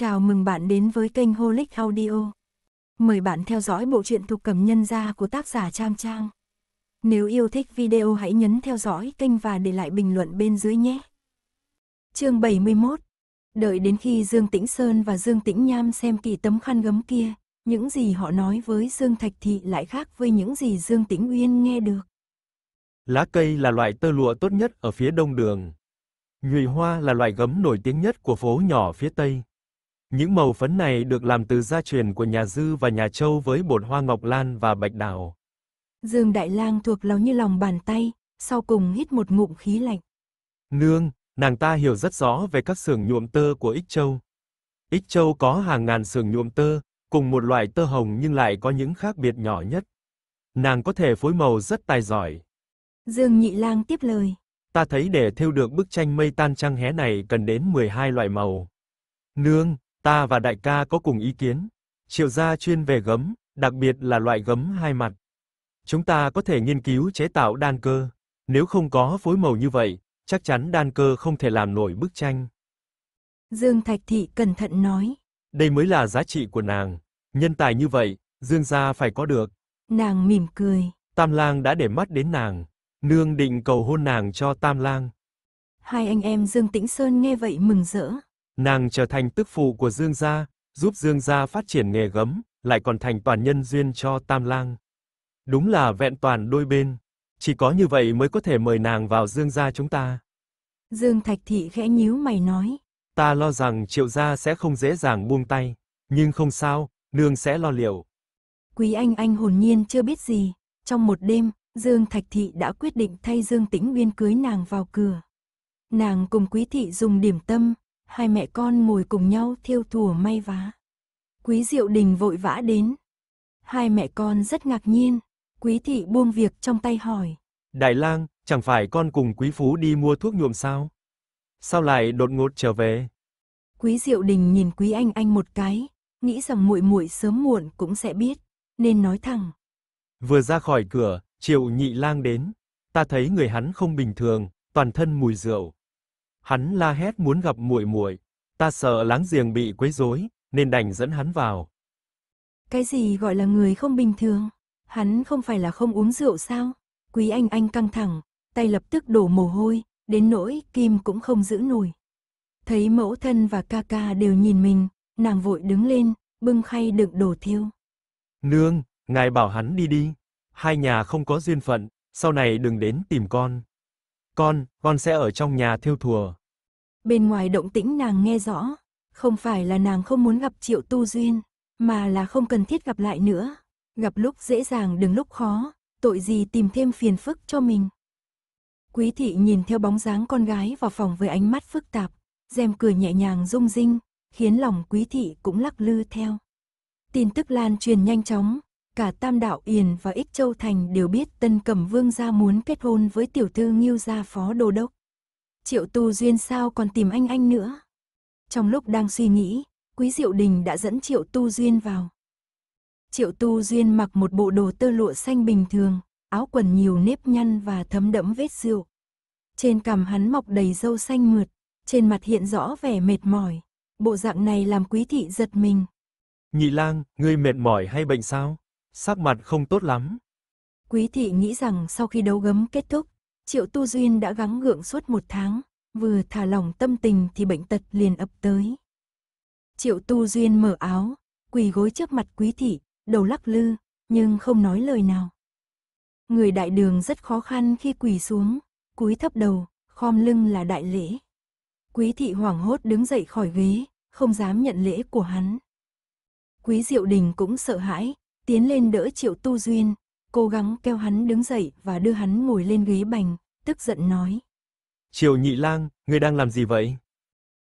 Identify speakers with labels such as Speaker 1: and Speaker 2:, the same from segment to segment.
Speaker 1: Chào mừng bạn đến với kênh Holic Audio. Mời bạn theo dõi bộ truyện thuộc cầm nhân gia của tác giả Trang Trang. Nếu yêu thích video hãy nhấn theo dõi kênh và để lại bình luận bên dưới nhé. chương 71 Đợi đến khi Dương Tĩnh Sơn và Dương Tĩnh Nham xem kỳ tấm khăn gấm kia, những gì họ nói với Dương Thạch Thị lại khác với những gì Dương Tĩnh Uyên nghe được.
Speaker 2: Lá cây là loại tơ lụa tốt nhất ở phía đông đường. Nhụy hoa là loại gấm nổi tiếng nhất của phố nhỏ phía tây. Những màu phấn này được làm từ gia truyền của nhà Dư và nhà Châu với bột hoa ngọc lan và bạch đào.
Speaker 1: Dương Đại Lang thuộc lòng như lòng bàn tay, sau cùng hít một ngụm khí lạnh.
Speaker 2: Nương, nàng ta hiểu rất rõ về các xưởng nhuộm tơ của Ích Châu. Ích Châu có hàng ngàn xưởng nhuộm tơ, cùng một loại tơ hồng nhưng lại có những khác biệt nhỏ nhất. Nàng có thể phối màu rất tài giỏi.
Speaker 1: Dương Nhị Lang tiếp lời.
Speaker 2: Ta thấy để thêu được bức tranh mây tan trăng hé này cần đến 12 loại màu. Nương, Ta và đại ca có cùng ý kiến, Triệu gia chuyên về gấm, đặc biệt là loại gấm hai mặt. Chúng ta có thể nghiên cứu chế tạo đan cơ, nếu không có phối màu như vậy, chắc chắn đan cơ không thể làm nổi bức tranh.
Speaker 1: Dương Thạch Thị cẩn thận nói.
Speaker 2: Đây mới là giá trị của nàng, nhân tài như vậy, Dương gia phải có được.
Speaker 1: Nàng mỉm cười.
Speaker 2: Tam Lang đã để mắt đến nàng, nương định cầu hôn nàng cho Tam Lang.
Speaker 1: Hai anh em Dương Tĩnh Sơn nghe vậy mừng rỡ.
Speaker 2: Nàng trở thành tức phụ của Dương gia, giúp Dương gia phát triển nghề gấm, lại còn thành toàn nhân duyên cho Tam Lang. Đúng là vẹn toàn đôi bên, chỉ có như vậy mới có thể mời nàng vào Dương gia chúng ta.
Speaker 1: Dương Thạch Thị khẽ nhíu mày nói.
Speaker 2: Ta lo rằng Triệu gia sẽ không dễ dàng buông tay, nhưng không sao, nương sẽ lo liệu.
Speaker 1: Quý Anh Anh hồn nhiên chưa biết gì, trong một đêm, Dương Thạch Thị đã quyết định thay Dương Tĩnh nguyên cưới nàng vào cửa. Nàng cùng Quý Thị dùng điểm tâm, hai mẹ con ngồi cùng nhau thiêu thùa may vá. Quý Diệu Đình vội vã đến. Hai mẹ con rất ngạc nhiên, Quý Thị buông việc trong tay hỏi.
Speaker 2: Đại lang, chẳng phải con cùng Quý Phú đi mua thuốc nhuộm sao? Sao lại đột ngột trở về?
Speaker 1: Quý Diệu Đình nhìn Quý Anh Anh một cái, nghĩ rằng muội muội sớm muộn cũng sẽ biết, nên nói thẳng.
Speaker 2: Vừa ra khỏi cửa, Triệu Nhị Lang đến, ta thấy người hắn không bình thường, toàn thân mùi rượu, Hắn la hét muốn gặp muội muội, ta sợ láng giềng bị quấy rối, nên đành dẫn hắn vào.
Speaker 1: Cái gì gọi là người không bình thường? Hắn không phải là không uống rượu sao? Quý Anh Anh căng thẳng, tay lập tức đổ mồ hôi, đến nỗi Kim cũng không giữ nổi. Thấy mẫu thân và ca ca đều nhìn mình, nàng vội đứng lên, bưng khay đựng đồ thiêu.
Speaker 2: Nương, ngài bảo hắn đi đi, hai nhà không có duyên phận, sau này đừng đến tìm con. Con, con sẽ ở trong nhà thiêu thùa.
Speaker 1: Bên ngoài động tĩnh nàng nghe rõ, không phải là nàng không muốn gặp Triệu Tu Duyên, mà là không cần thiết gặp lại nữa. Gặp lúc dễ dàng đừng lúc khó, tội gì tìm thêm phiền phức cho mình. Quý thị nhìn theo bóng dáng con gái vào phòng với ánh mắt phức tạp, rèm cười nhẹ nhàng rung rinh, khiến lòng quý thị cũng lắc lư theo. Tin tức lan truyền nhanh chóng, Cả Tam Đạo Yền và Ích Châu Thành đều biết Tân Cẩm Vương gia muốn kết hôn với tiểu thư Nghiêu gia phó đô đốc. Triệu Tu Duyên sao còn tìm anh anh nữa? Trong lúc đang suy nghĩ, Quý Diệu Đình đã dẫn Triệu Tu Duyên vào. Triệu Tu Duyên mặc một bộ đồ tơ lụa xanh bình thường, áo quần nhiều nếp nhăn và thấm đẫm vết rượu. Trên cằm hắn mọc đầy râu xanh mượt, trên mặt hiện rõ vẻ mệt mỏi. Bộ dạng này làm quý thị giật mình.
Speaker 2: Nhị lang, ngươi mệt mỏi hay bệnh sao? sắc mặt không tốt
Speaker 1: lắm. Quý thị nghĩ rằng sau khi đấu gấm kết thúc, Triệu Tu Duyên đã gắng gượng suốt một tháng, vừa thả lỏng tâm tình thì bệnh tật liền ập tới. Triệu Tu Duyên mở áo, quỳ gối trước mặt quý thị, đầu lắc lư, nhưng không nói lời nào. Người đại đường rất khó khăn khi quỳ xuống, cúi thấp đầu, khom lưng là đại lễ. Quý thị hoảng hốt đứng dậy khỏi ghế, không dám nhận lễ của hắn. Quý Diệu Đình cũng sợ hãi, tiến lên đỡ Triệu Tu Duyên, cố gắng kêu hắn đứng dậy và đưa hắn ngồi lên ghế bành, tức giận nói.
Speaker 2: Triệu Nhị Lang, ngươi đang làm gì vậy?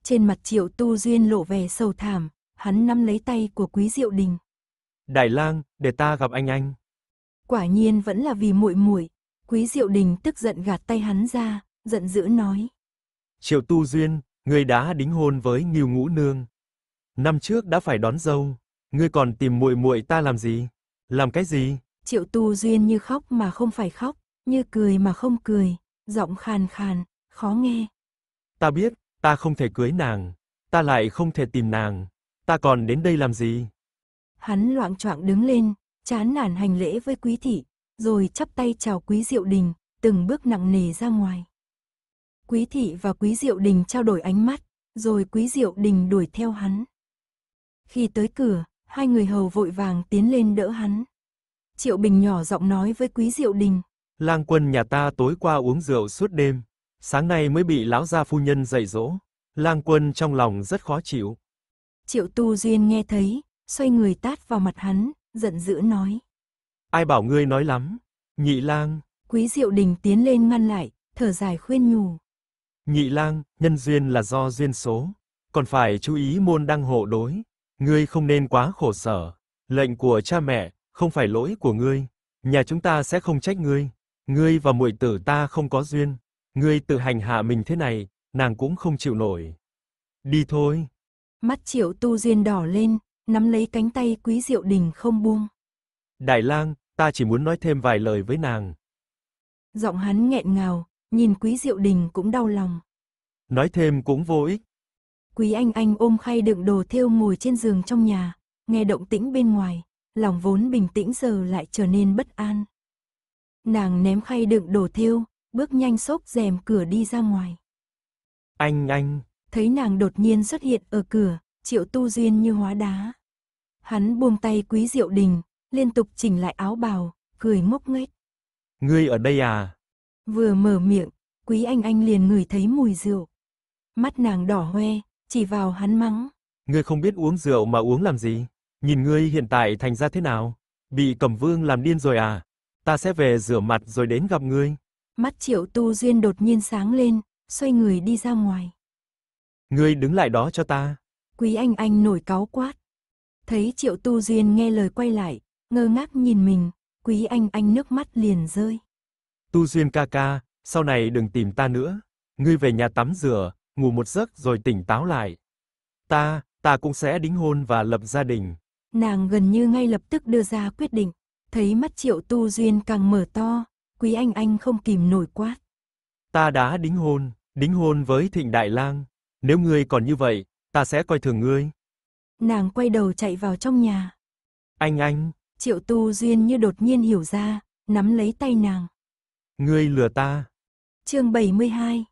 Speaker 1: Trên mặt Triệu Tu Duyên lộ vẻ sầu thảm, hắn nắm lấy tay của Quý Diệu Đình.
Speaker 2: Đại Lang, để ta gặp anh anh.
Speaker 1: Quả nhiên vẫn là vì muội muội, Quý Diệu Đình tức giận gạt tay hắn ra, giận dữ nói.
Speaker 2: Triệu Tu Duyên, ngươi đã đính hôn với Ngưu Ngũ Nương. Năm trước đã phải đón dâu, ngươi còn tìm muội muội ta làm gì? Làm cái gì?
Speaker 1: Triệu Tu Duyên như khóc mà không phải khóc, như cười mà không cười, giọng khàn khàn, khó nghe.
Speaker 2: Ta biết, ta không thể cưới nàng, ta lại không thể tìm nàng, ta còn đến đây làm gì?
Speaker 1: Hắn loạn choạng đứng lên, chán nản hành lễ với quý thị, rồi chắp tay chào quý diệu đình, từng bước nặng nề ra ngoài. Quý thị và quý diệu đình trao đổi ánh mắt, rồi quý diệu đình đuổi theo hắn. Khi tới cửa, hai người hầu vội vàng tiến lên đỡ hắn. Triệu Bình nhỏ giọng nói với Quý Diệu Đình.
Speaker 2: Lang quân nhà ta tối qua uống rượu suốt đêm, sáng nay mới bị lão gia phu nhân dạy dỗ. Lang quân trong lòng rất khó chịu.
Speaker 1: Triệu Tu Duyên nghe thấy, xoay người tát vào mặt hắn, giận dữ nói.
Speaker 2: Ai bảo ngươi nói lắm, nhị lang.
Speaker 1: Quý Diệu Đình tiến lên ngăn lại, thở dài khuyên nhủ.
Speaker 2: Nhị lang, nhân duyên là do duyên số, còn phải chú ý môn đăng hộ đối, Ngươi không nên quá khổ sở. Lệnh của cha mẹ, không phải lỗi của ngươi. Nhà chúng ta sẽ không trách ngươi. Ngươi và muội tử ta không có duyên. Ngươi tự hành hạ mình thế này, nàng cũng không chịu nổi. Đi thôi.
Speaker 1: Mắt Triệu Tu Diên đỏ lên, nắm lấy cánh tay Quý Diệu Đình không buông.
Speaker 2: Đại lang, ta chỉ muốn nói thêm vài lời với nàng.
Speaker 1: Giọng hắn nghẹn ngào, nhìn Quý Diệu Đình cũng đau lòng.
Speaker 2: Nói thêm cũng vô ích,
Speaker 1: Quý Anh Anh ôm khay đựng đồ thêu ngồi trên giường trong nhà, nghe động tĩnh bên ngoài, lòng vốn bình tĩnh giờ lại trở nên bất an. Nàng ném khay đựng đồ thêu, bước nhanh xốc rèm cửa đi ra ngoài.
Speaker 2: Anh anh!
Speaker 1: Thấy nàng đột nhiên xuất hiện ở cửa, triệu tu duyên như hóa đá. Hắn buông tay quý diệu đình, liên tục chỉnh lại áo bào, cười ngốc nghếch.
Speaker 2: Ngươi ở đây à?
Speaker 1: Vừa mở miệng, quý anh anh liền ngửi thấy mùi rượu. Mắt nàng đỏ hoe, chỉ vào hắn mắng.
Speaker 2: Ngươi không biết uống rượu mà uống làm gì? Nhìn ngươi hiện tại thành ra thế nào? Bị Cẩm Vương làm điên rồi à? Ta sẽ về rửa mặt rồi đến gặp ngươi.
Speaker 1: Mắt Triệu Tu Duyên đột nhiên sáng lên, xoay người đi ra ngoài.
Speaker 2: Ngươi đứng lại đó cho ta.
Speaker 1: Quý Anh Anh nổi cáu quát. Thấy Triệu Tu Duyên nghe lời quay lại, ngơ ngác nhìn mình, Quý Anh Anh nước mắt liền rơi.
Speaker 2: Tu Duyên ca ca, sau này đừng tìm ta nữa. Ngươi về nhà tắm rửa, ngủ một giấc rồi tỉnh táo lại. Ta, ta cũng sẽ đính hôn và lập gia đình.
Speaker 1: Nàng gần như ngay lập tức đưa ra quyết định, thấy mắt Triệu Tu Duyên càng mở to, Quý Anh Anh không kìm nổi quát.
Speaker 2: Ta đã đính hôn, đính hôn với Thịnh Đại Lang, nếu ngươi còn như vậy, ta sẽ coi thường ngươi.
Speaker 1: Nàng quay đầu chạy vào trong nhà. Anh anh. Triệu Tu Duyên như đột nhiên hiểu ra, nắm lấy tay nàng.
Speaker 2: Ngươi lừa ta.
Speaker 1: Chương 72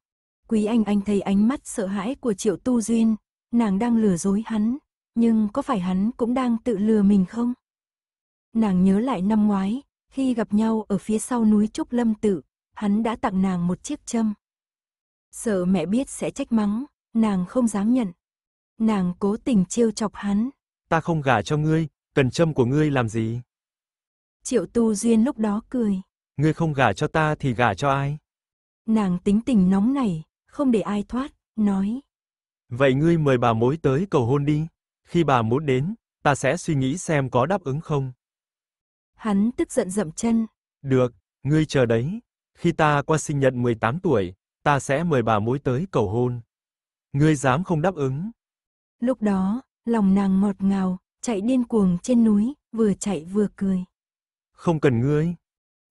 Speaker 1: Quý Anh Anh thấy ánh mắt sợ hãi của Triệu Tu Duyên, nàng đang lừa dối hắn, nhưng có phải hắn cũng đang tự lừa mình không? Nàng nhớ lại năm ngoái, khi gặp nhau ở phía sau núi Trúc Lâm Tự, hắn đã tặng nàng một chiếc châm. Sợ mẹ biết sẽ trách mắng, nàng không dám nhận. Nàng cố tình trêu chọc hắn.
Speaker 2: Ta không gả cho ngươi, cần châm của ngươi làm gì?
Speaker 1: Triệu Tu Duyên lúc đó cười.
Speaker 2: Ngươi không gả cho ta thì gả cho ai?
Speaker 1: Nàng tính tình nóng nảy, không để ai thoát, nói.
Speaker 2: Vậy ngươi mời bà mối tới cầu hôn đi, khi bà mối đến, ta sẽ suy nghĩ xem có đáp ứng không.
Speaker 1: Hắn tức giận dậm chân.
Speaker 2: Được, ngươi chờ đấy, khi ta qua sinh nhật 18 tuổi, ta sẽ mời bà mối tới cầu hôn. Ngươi dám không đáp ứng?
Speaker 1: Lúc đó, lòng nàng ngọt ngào, chạy điên cuồng trên núi, vừa chạy vừa cười.
Speaker 2: Không cần ngươi.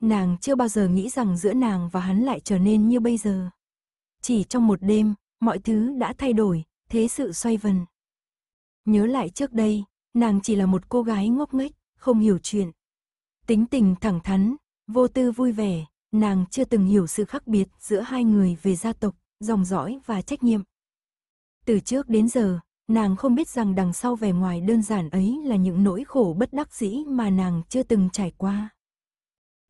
Speaker 1: Nàng chưa bao giờ nghĩ rằng giữa nàng và hắn lại trở nên như bây giờ. Chỉ trong một đêm, mọi thứ đã thay đổi, thế sự xoay vần. Nhớ lại trước đây, nàng chỉ là một cô gái ngốc nghếch, không hiểu chuyện. Tính tình thẳng thắn, vô tư vui vẻ, nàng chưa từng hiểu sự khác biệt giữa hai người về gia tộc, dòng dõi và trách nhiệm. Từ trước đến giờ, nàng không biết rằng đằng sau vẻ ngoài đơn giản ấy là những nỗi khổ bất đắc dĩ mà nàng chưa từng trải qua.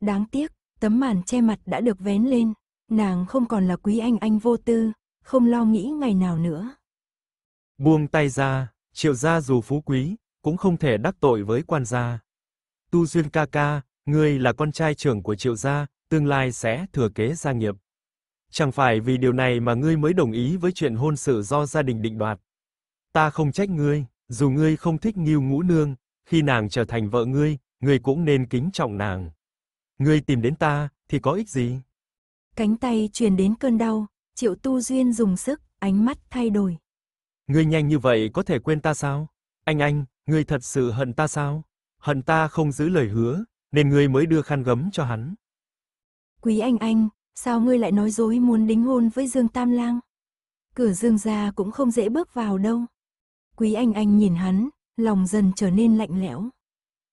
Speaker 1: Đáng tiếc, tấm màn che mặt đã được vén lên, Nàng không còn là quý anh anh vô tư, không lo nghĩ ngày nào nữa.
Speaker 2: Buông tay ra, triệu gia dù phú quý, cũng không thể đắc tội với quan gia. Tu Duyên ca ca, ngươi là con trai trưởng của triệu gia, tương lai sẽ thừa kế gia nghiệp. Chẳng phải vì điều này mà ngươi mới đồng ý với chuyện hôn sự do gia đình định đoạt. Ta không trách ngươi, dù ngươi không thích Ngưu Ngũ Nương, khi nàng trở thành vợ ngươi, ngươi cũng nên kính trọng nàng. Ngươi tìm đến ta thì có ích gì?
Speaker 1: Cánh tay truyền đến cơn đau, Triệu Tu Duyên dùng sức, ánh mắt thay đổi.
Speaker 2: Ngươi nhanh như vậy có thể quên ta sao? Anh anh, ngươi thật sự hận ta sao? Hận ta không giữ lời hứa, nên ngươi mới đưa khăn gấm cho hắn.
Speaker 1: Quý anh anh, sao ngươi lại nói dối muốn đính hôn với Dương Tam Lang? Cửa Dương gia cũng không dễ bước vào đâu. Quý anh anh nhìn hắn, lòng dần trở nên lạnh lẽo.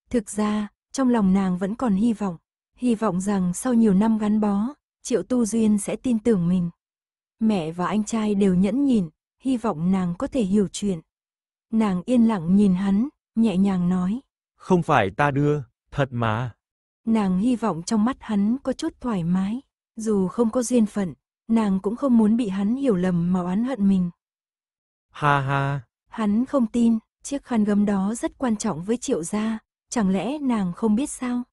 Speaker 1: Thực ra, trong lòng nàng vẫn còn hy vọng, hy vọng rằng sau nhiều năm gắn bó, Triệu Tu Duyên sẽ tin tưởng mình. Mẹ và anh trai đều nhẫn nhìn, hy vọng nàng có thể hiểu chuyện. Nàng yên lặng nhìn hắn, nhẹ nhàng nói.
Speaker 2: Không phải ta đưa, thật mà.
Speaker 1: Nàng hy vọng trong mắt hắn có chút thoải mái, dù không có duyên phận, nàng cũng không muốn bị hắn hiểu lầm mà oán hận mình.
Speaker 2: Ha ha.
Speaker 1: Hắn không tin, chiếc khăn gấm đó rất quan trọng với triệu gia, chẳng lẽ nàng không biết sao?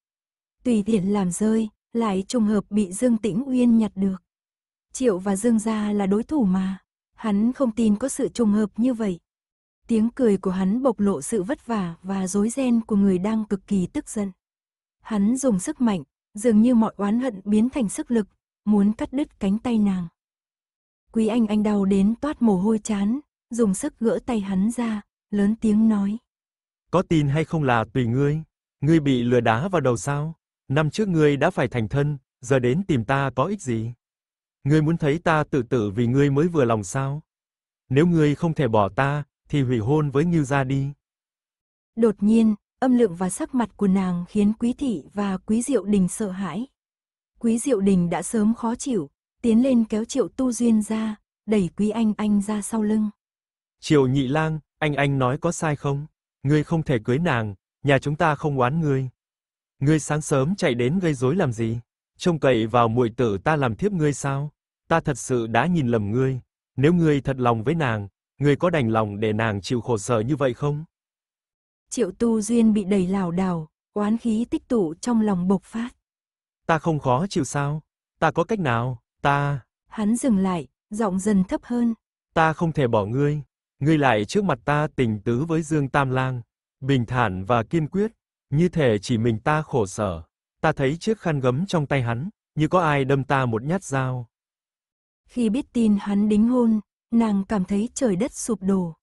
Speaker 1: Tùy tiện làm rơi, lại trùng hợp bị Dương Tĩnh Uyên nhặt được. Triệu và Dương gia là đối thủ mà, hắn không tin có sự trùng hợp như vậy. Tiếng cười của hắn bộc lộ sự vất vả và rối ren của người đang cực kỳ tức giận. Hắn dùng sức mạnh, dường như mọi oán hận biến thành sức lực, muốn cắt đứt cánh tay nàng. Quý anh anh đau đến toát mồ hôi chán, dùng sức gỡ tay hắn ra, lớn tiếng nói.
Speaker 2: Có tin hay không là tùy ngươi, ngươi bị lừa đá vào đầu sao? Năm trước ngươi đã phải thành thân, giờ đến tìm ta có ích gì? Ngươi muốn thấy ta tự tử vì ngươi mới vừa lòng sao? Nếu ngươi không thể bỏ ta, thì hủy hôn với Ngưu gia đi.
Speaker 1: Đột nhiên, âm lượng và sắc mặt của nàng khiến Quý thị và Quý Diệu Đình sợ hãi. Quý Diệu Đình đã sớm khó chịu, tiến lên kéo Triệu Tu Duyên ra, đẩy Quý Anh Anh ra sau lưng.
Speaker 2: Triệu Nhị Lang, anh anh nói có sai không? Ngươi không thể cưới nàng, nhà chúng ta không oán ngươi. Ngươi sáng sớm chạy đến gây rối làm gì? Trông cậy vào muội tử ta làm thiếp ngươi sao? Ta thật sự đã nhìn lầm ngươi. Nếu ngươi thật lòng với nàng, ngươi có đành lòng để nàng chịu khổ sở như vậy không?
Speaker 1: Triệu Tu Duyên bị đầy lảo đảo, oán khí tích tụ trong lòng bộc phát.
Speaker 2: Ta không khó chịu sao? Ta có cách nào? Ta
Speaker 1: Hắn dừng lại, giọng dần thấp hơn.
Speaker 2: Ta không thể bỏ ngươi, ngươi lại trước mặt ta tình tứ với Dương Tam Lang, bình thản và kiên quyết, như thể chỉ mình ta khổ sở. Ta thấy chiếc khăn gấm trong tay hắn, như có ai đâm ta một nhát dao.
Speaker 1: Khi biết tin hắn đính hôn, nàng cảm thấy trời đất sụp đổ.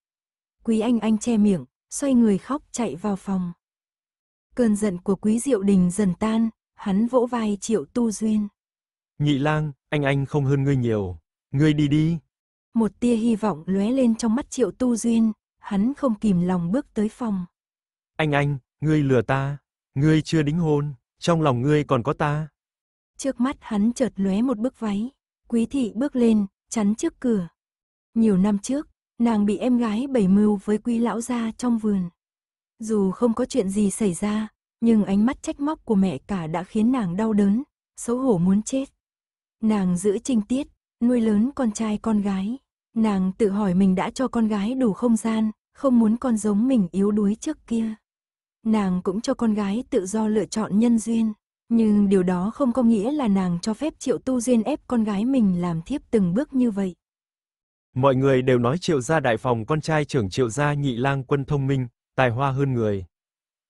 Speaker 1: Quý Anh Anh che miệng, xoay người khóc chạy vào phòng. Cơn giận của Quý Diệu Đình dần tan, hắn vỗ vai Triệu Tu Duyên.
Speaker 2: Nhị lang, anh anh không hơn ngươi nhiều, ngươi đi đi.
Speaker 1: Một tia hy vọng lóe lên trong mắt Triệu Tu Duyên, hắn không kìm lòng bước tới phòng.
Speaker 2: Anh anh, ngươi lừa ta, ngươi chưa đính hôn, trong lòng ngươi còn có ta.
Speaker 1: Trước mắt hắn chợt lóe một bức váy, quý thị bước lên, chắn trước cửa. Nhiều năm trước, nàng bị em gái bày mưu với quý lão gia trong vườn. Dù không có chuyện gì xảy ra, nhưng ánh mắt trách móc của mẹ cả đã khiến nàng đau đớn, xấu hổ muốn chết. Nàng giữ trinh tiết, nuôi lớn con trai con gái. Nàng tự hỏi mình đã cho con gái đủ không gian, không muốn con giống mình yếu đuối trước kia nàng cũng cho con gái tự do lựa chọn nhân duyên. Nhưng điều đó không có nghĩa là nàng cho phép Triệu Tu Duyên ép con gái mình làm thiếp từng bước như vậy.
Speaker 2: Mọi người đều nói Triệu gia đại phòng con trai trưởng Triệu gia nhị lang quân thông minh, tài hoa hơn người.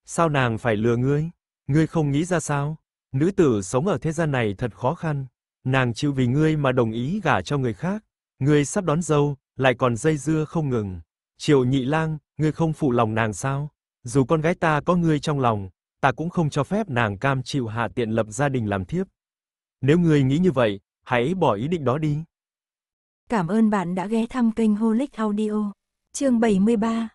Speaker 2: Sao nàng phải lừa ngươi? Ngươi không nghĩ ra sao? Nữ tử sống ở thế gian này thật khó khăn. Nàng chịu vì ngươi mà đồng ý gả cho người khác. Ngươi sắp đón dâu, lại còn dây dưa không ngừng. Triệu nhị lang, ngươi không phụ lòng nàng sao? Dù con gái ta có ngươi trong lòng, ta cũng không cho phép nàng cam chịu hạ tiện lập gia đình làm thiếp. Nếu ngươi nghĩ như vậy, hãy bỏ ý định đó đi.
Speaker 1: Cảm ơn bạn đã ghé thăm kênh Holic Audio. Chương 73.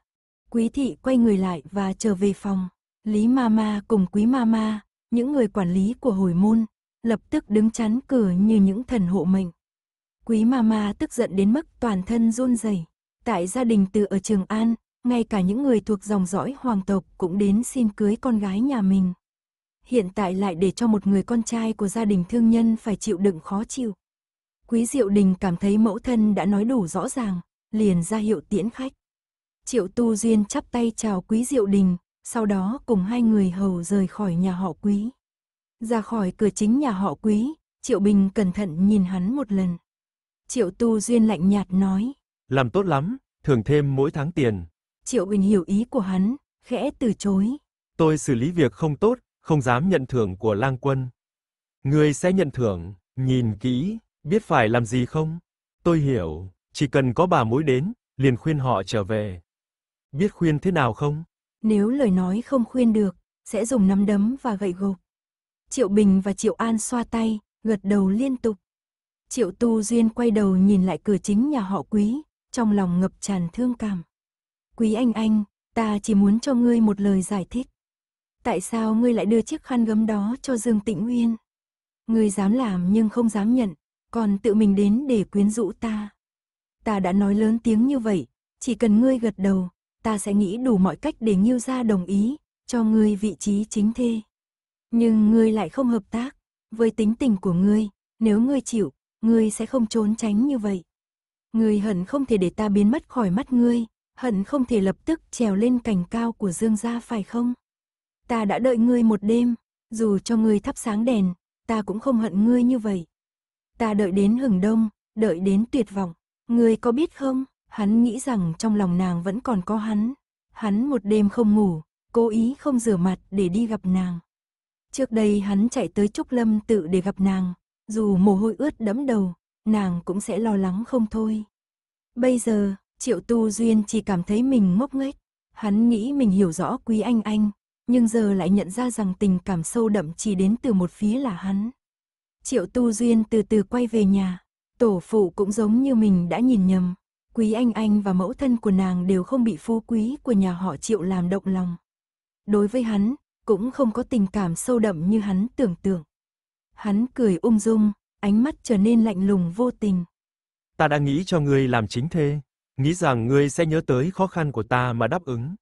Speaker 1: Quý thị quay người lại và trở về phòng. Lý Mama cùng Quý Mama, những người quản lý của hồi môn, lập tức đứng chắn cửa như những thần hộ mệnh. Quý Mama tức giận đến mức toàn thân run rẩy. Tại gia đình từ ở Trường An, ngay cả những người thuộc dòng dõi hoàng tộc cũng đến xin cưới con gái nhà mình. Hiện tại lại để cho một người con trai của gia đình thương nhân phải chịu đựng khó chịu. Quý Diệu Đình cảm thấy mẫu thân đã nói đủ rõ ràng, liền ra hiệu tiễn khách. Triệu Tu Duyên chắp tay chào Quý Diệu Đình, sau đó cùng hai người hầu rời khỏi nhà họ Quý. Ra khỏi cửa chính nhà họ Quý, Triệu Bình cẩn thận nhìn hắn một lần. Triệu Tu Duyên lạnh nhạt nói.
Speaker 2: Làm tốt lắm, thường thêm mỗi tháng tiền,
Speaker 1: Triệu Bình hiểu ý của hắn, khẽ từ chối.
Speaker 2: Tôi xử lý việc không tốt, không dám nhận thưởng của lang quân. Ngươi sẽ nhận thưởng, nhìn kỹ, biết phải làm gì không? Tôi hiểu, chỉ cần có bà mối đến, liền khuyên họ trở về. Biết khuyên thế nào
Speaker 1: không? Nếu lời nói không khuyên được, sẽ dùng nắm đấm và gậy gộc. Triệu Bình và Triệu An xoa tay, gật đầu liên tục. Triệu Tu Duyên quay đầu nhìn lại cửa chính nhà họ quý, trong lòng ngập tràn thương cảm. Quý anh anh, ta chỉ muốn cho ngươi một lời giải thích. Tại sao ngươi lại đưa chiếc khăn gấm đó cho Dương Tĩnh nguyên? Ngươi dám làm nhưng không dám nhận, còn tự mình đến để quyến rũ ta. Ta đã nói lớn tiếng như vậy, chỉ cần ngươi gật đầu, ta sẽ nghĩ đủ mọi cách để Nghiêu gia đồng ý, cho ngươi vị trí chính thê. Nhưng ngươi lại không hợp tác, với tính tình của ngươi, nếu ngươi chịu, ngươi sẽ không trốn tránh như vậy. Ngươi hận không thể để ta biến mất khỏi mắt ngươi, hận không thể lập tức trèo lên cành cao của dương gia phải không? Ta đã đợi ngươi một đêm, dù cho ngươi thắp sáng đèn, ta cũng không hận ngươi như vậy. Ta đợi đến hừng đông, đợi đến tuyệt vọng, ngươi có biết không? Hắn nghĩ rằng trong lòng nàng vẫn còn có hắn. Hắn một đêm không ngủ, cố ý không rửa mặt để đi gặp nàng. Trước đây hắn chạy tới Trúc Lâm tự để gặp nàng, dù mồ hôi ướt đẫm đầu, nàng cũng sẽ lo lắng không thôi. Bây giờ, Triệu Tu Duyên chỉ cảm thấy mình ngốc nghếch. Hắn nghĩ mình hiểu rõ Quý Anh Anh, nhưng giờ lại nhận ra rằng tình cảm sâu đậm chỉ đến từ một phía là hắn. Triệu Tu Duyên từ từ quay về nhà, tổ phụ cũng giống như mình đã nhìn nhầm. Quý Anh Anh và mẫu thân của nàng đều không bị phú quý của nhà họ Triệu làm động lòng. Đối với hắn, cũng không có tình cảm sâu đậm như hắn tưởng tượng. Hắn cười ung dung, ánh mắt trở nên lạnh lùng vô tình.
Speaker 2: Ta đã nghĩ cho ngươi làm chính thê nghĩ rằng ngươi sẽ nhớ tới khó khăn của ta mà đáp ứng.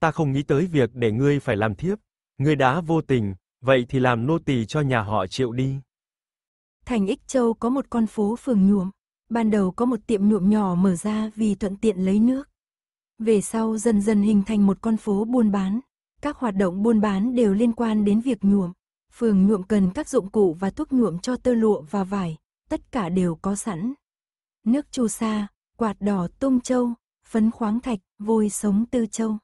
Speaker 2: Ta không nghĩ tới việc để ngươi phải làm thiếp, ngươi đã vô tình, vậy thì làm nô tỳ cho nhà họ Triệu đi.
Speaker 1: Thành Ích Châu có một con phố phường nhuộm, ban đầu có một tiệm nhuộm nhỏ mở ra vì thuận tiện lấy nước. Về sau dần dần hình thành một con phố buôn bán, các hoạt động buôn bán đều liên quan đến việc nhuộm. Phường nhuộm cần các dụng cụ và thuốc nhuộm cho tơ lụa và vải, tất cả đều có sẵn. Nước chu sa, quạt đỏ tung châu, phấn khoáng thạch, vôi sống tư châu.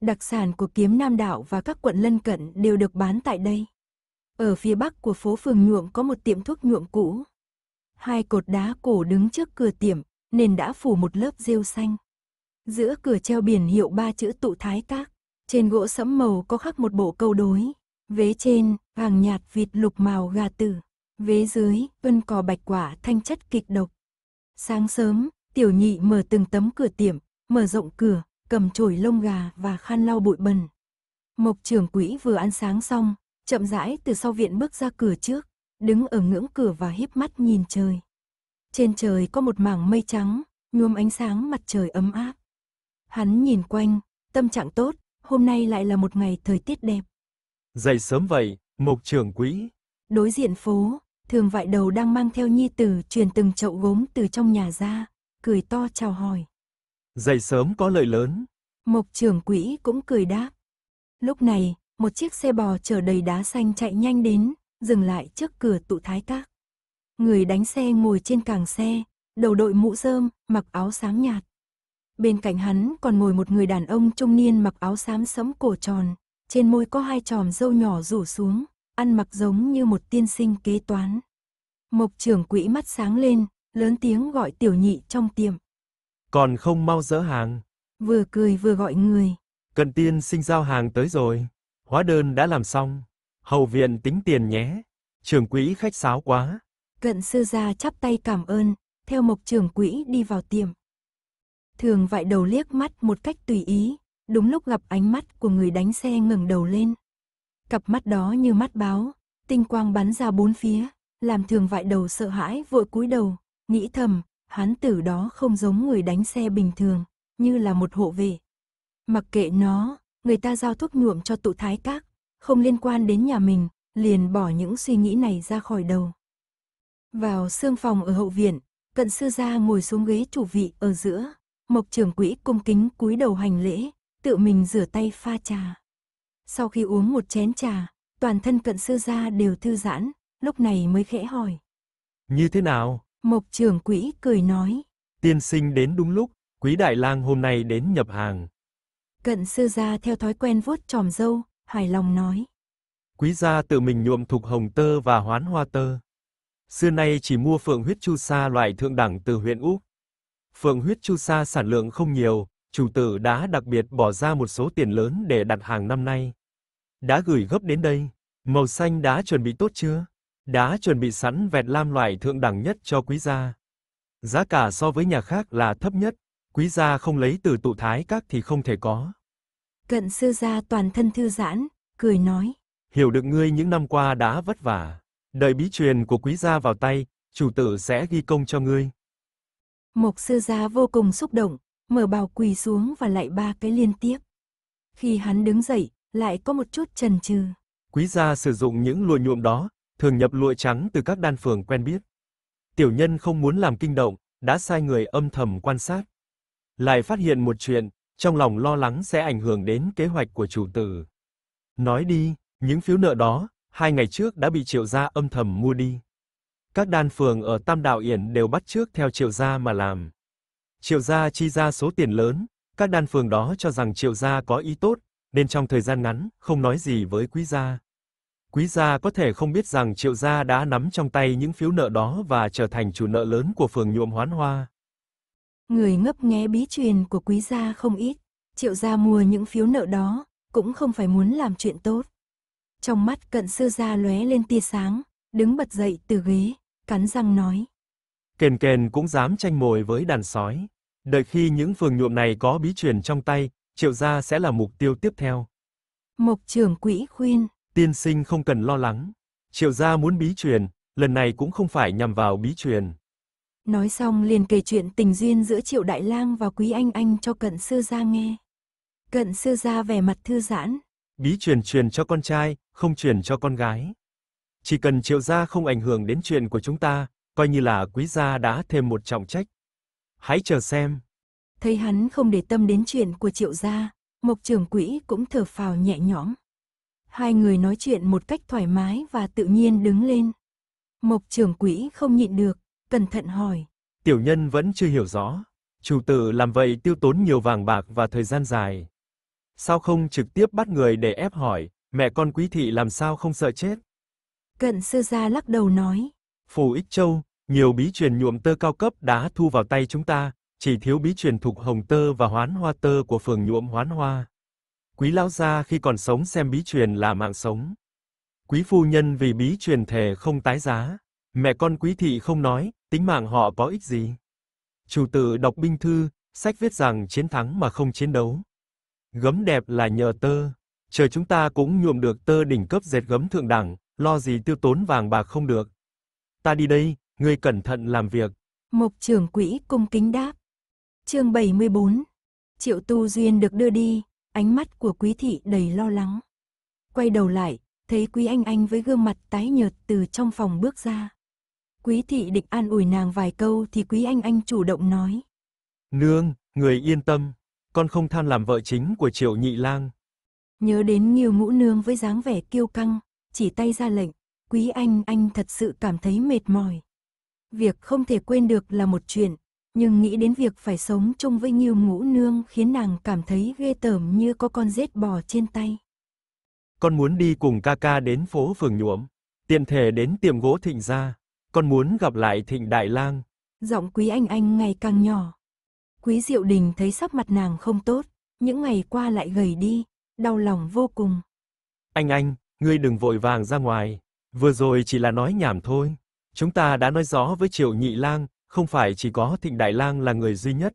Speaker 1: Đặc sản của kiếm Nam Đảo và các quận lân cận đều được bán tại đây. Ở phía bắc của phố Phường Nhuộm có một tiệm thuốc nhuộm cũ. Hai cột đá cổ đứng trước cửa tiệm, nền đã phủ một lớp rêu xanh. Giữa cửa treo biển hiệu ba chữ tụ thái tác. Trên gỗ sẫm màu có khắc một bộ câu đối. Vế trên, vàng nhạt vịt lục màu gà tử. Vế dưới, tuân cò bạch quả thanh chất kịch độc. Sáng sớm, Tiểu nhị mở từng tấm cửa tiệm, mở rộng cửa, cầm chổi lông gà và khăn lau bụi bẩn. Mộc trưởng quỹ vừa ăn sáng xong, chậm rãi từ sau viện bước ra cửa trước, đứng ở ngưỡng cửa và híp mắt nhìn trời. Trên trời có một mảng mây trắng, nhuốm ánh sáng mặt trời ấm áp. Hắn nhìn quanh, tâm trạng tốt, hôm nay lại là một ngày thời tiết đẹp.
Speaker 2: Dậy sớm vậy, mộc trưởng quỹ.
Speaker 1: Đối diện phố, thường vại đầu đang mang theo nhi tử truyền từng chậu gốm từ trong nhà ra, cười to chào hỏi.
Speaker 2: Dậy sớm có lợi lớn.
Speaker 1: Mộc trưởng quỹ cũng cười đáp. Lúc này, một chiếc xe bò chở đầy đá xanh chạy nhanh đến, dừng lại trước cửa tụ thái các. Người đánh xe ngồi trên càng xe, đầu đội mũ rơm, mặc áo sáng nhạt. Bên cạnh hắn còn ngồi một người đàn ông trung niên mặc áo xám sẫm cổ tròn, trên môi có hai tròm râu nhỏ rủ xuống, ăn mặc giống như một tiên sinh kế toán. Mộc trưởng quỹ mắt sáng lên, lớn tiếng gọi tiểu nhị trong tiệm.
Speaker 2: Còn không mau dỡ hàng.
Speaker 1: Vừa cười vừa gọi người.
Speaker 2: Cần tiên sinh giao hàng tới rồi. Hóa đơn đã làm xong. Hầu viện tính tiền nhé. Trường quỹ khách sáo quá.
Speaker 1: Cận sư gia chắp tay cảm ơn, theo mộc trường quỹ đi vào tiệm. Thường vại đầu liếc mắt một cách tùy ý, đúng lúc gặp ánh mắt của người đánh xe ngẩng đầu lên. Cặp mắt đó như mắt báo, tinh quang bắn ra bốn phía, làm thường vại đầu sợ hãi vội cúi đầu, Nghĩ thầm, hán tử đó không giống người đánh xe bình thường, như là một hộ vệ. Mặc kệ nó, người ta giao thuốc nhuộm cho tụ thái các, không liên quan đến nhà mình, liền bỏ những suy nghĩ này ra khỏi đầu. Vào xương phòng ở hậu viện, cận sư gia ngồi xuống ghế chủ vị ở giữa, mộc trưởng quỹ cung kính cúi đầu hành lễ, tự mình rửa tay pha trà. Sau khi uống một chén trà, toàn thân cận sư gia đều thư giãn, lúc này mới khẽ hỏi.
Speaker 2: Như thế nào?
Speaker 1: Mộc trưởng quỹ cười nói.
Speaker 2: Tiên sinh đến đúng lúc, quý đại lang hôm nay đến nhập hàng.
Speaker 1: Cận sư gia theo thói quen vuốt tròm dâu, hài lòng nói.
Speaker 2: Quý gia tự mình nhuộm thục hồng tơ và hoán hoa tơ. Xưa nay chỉ mua phượng huyết chu sa loại thượng đẳng từ huyện Úc. Phượng huyết chu sa sản lượng không nhiều, chủ tử đã đặc biệt bỏ ra một số tiền lớn để đặt hàng năm nay. Đã gửi gấp đến đây, màu xanh đã chuẩn bị tốt chưa? Đã chuẩn bị sẵn vẹt lam loại thượng đẳng nhất cho quý gia. Giá cả so với nhà khác là thấp nhất, quý gia không lấy từ tụ thái các thì không thể có.
Speaker 1: Cận sư gia toàn thân thư giãn, cười nói.
Speaker 2: Hiểu được ngươi những năm qua đã vất vả. Đợi bí truyền của quý gia vào tay, chủ tử sẽ ghi công cho ngươi.
Speaker 1: Mộc sư gia vô cùng xúc động, mở bào quỳ xuống và lại ba cái liên tiếp. Khi hắn đứng dậy, lại có một chút chần chừ.
Speaker 2: Quý gia sử dụng những lụa nhuộm đó, thường nhập lụa trắng từ các đan phường quen biết. Tiểu nhân không muốn làm kinh động, đã sai người âm thầm quan sát. Lại phát hiện một chuyện, trong lòng lo lắng sẽ ảnh hưởng đến kế hoạch của chủ tử. Nói đi, những phiếu nợ đó, hai ngày trước đã bị Triệu gia âm thầm mua đi. Các đan phường ở Tam Đạo Yển đều bắt trước theo Triệu gia mà làm. Triệu gia chi ra số tiền lớn, các đan phường đó cho rằng Triệu gia có ý tốt, nên trong thời gian ngắn không nói gì với quý gia, Quý gia có thể không biết rằng triệu gia đã nắm trong tay những phiếu nợ đó và trở thành chủ nợ lớn của phường nhuộm hoán hoa.
Speaker 1: Người ngấp nghé bí truyền của quý gia không ít, triệu gia mua những phiếu nợ đó, cũng không phải muốn làm chuyện tốt. Trong mắt cận sư gia lóe lên tia sáng, đứng bật dậy từ ghế, cắn răng nói.
Speaker 2: Kền kền cũng dám tranh mồi với đàn sói. Đợi khi những phường nhuộm này có bí truyền trong tay, triệu gia sẽ là mục tiêu tiếp theo.
Speaker 1: Mộc trưởng quỹ khuyên,
Speaker 2: Tiên sinh không cần lo lắng. Triệu gia muốn bí truyền, lần này cũng không phải nhằm vào bí truyền.
Speaker 1: Nói xong liền kể chuyện tình duyên giữa Triệu Đại Lang và Quý Anh Anh cho cận sư gia nghe. Cận sư gia vẻ mặt thư giãn.
Speaker 2: Bí truyền truyền cho con trai, không truyền cho con gái. Chỉ cần Triệu gia không ảnh hưởng đến chuyện của chúng ta, coi như là quý gia đã thêm một trọng trách. Hãy chờ xem.
Speaker 1: Thấy hắn không để tâm đến chuyện của Triệu gia, Mộc Trường quỹ cũng thở phào nhẹ nhõm. Hai người nói chuyện một cách thoải mái và tự nhiên đứng lên. Mộc trưởng quỹ không nhịn được, cẩn thận hỏi.
Speaker 2: Tiểu nhân vẫn chưa hiểu rõ. Chủ tử làm vậy tiêu tốn nhiều vàng bạc và thời gian dài. Sao không trực tiếp bắt người để ép hỏi, mẹ con quý thị làm sao không sợ chết?
Speaker 1: Cận sư gia lắc đầu nói.
Speaker 2: Phù ích châu, nhiều bí truyền nhuộm tơ cao cấp đã thu vào tay chúng ta, chỉ thiếu bí truyền thục hồng tơ và hoán hoa tơ của phường nhuộm hoán hoa. Quý lão gia khi còn sống xem bí truyền là mạng sống. Quý phu nhân vì bí truyền thề không tái giá. Mẹ con quý thị không nói, tính mạng họ có ích gì. Chủ tử đọc binh thư, sách viết rằng chiến thắng mà không chiến đấu. Gấm đẹp là nhờ tơ, chờ chúng ta cũng nhuộm được tơ đỉnh cấp dệt gấm thượng đẳng, lo gì tiêu tốn vàng bạc không được. Ta đi đây, ngươi cẩn thận làm việc.
Speaker 1: Mục trưởng quỹ cung kính đáp. Chương 74. Triệu Tu Duyên được đưa đi, ánh mắt của quý thị đầy lo lắng. Quay đầu lại, thấy quý anh anh với gương mặt tái nhợt từ trong phòng bước ra. Quý thị định an ủi nàng vài câu thì quý anh anh chủ động nói.
Speaker 2: Nương, người yên tâm, con không tham làm vợ chính của triệu nhị
Speaker 1: lang. Nhớ đến nhiều ngũ nương với dáng vẻ kiêu căng, chỉ tay ra lệnh, quý anh anh thật sự cảm thấy mệt mỏi. Việc không thể quên được là một chuyện, nhưng nghĩ đến việc phải sống chung với Nhiêu Ngũ Nương khiến nàng cảm thấy ghê tởm như có con rết bò trên tay.
Speaker 2: Con muốn đi cùng ca ca đến phố phường nhuộm, tiện thể đến tiệm gỗ thịnh gia, con muốn gặp lại thịnh đại lang.
Speaker 1: Giọng quý anh anh ngày càng nhỏ. Quý Diệu Đình thấy sắc mặt nàng không tốt, những ngày qua lại gầy đi, đau lòng vô cùng.
Speaker 2: Anh anh, ngươi đừng vội vàng ra ngoài, vừa rồi chỉ là nói nhảm thôi. Chúng ta đã nói rõ với Triệu Nhị Lang, không phải chỉ có Thịnh Đại Lang là người duy nhất.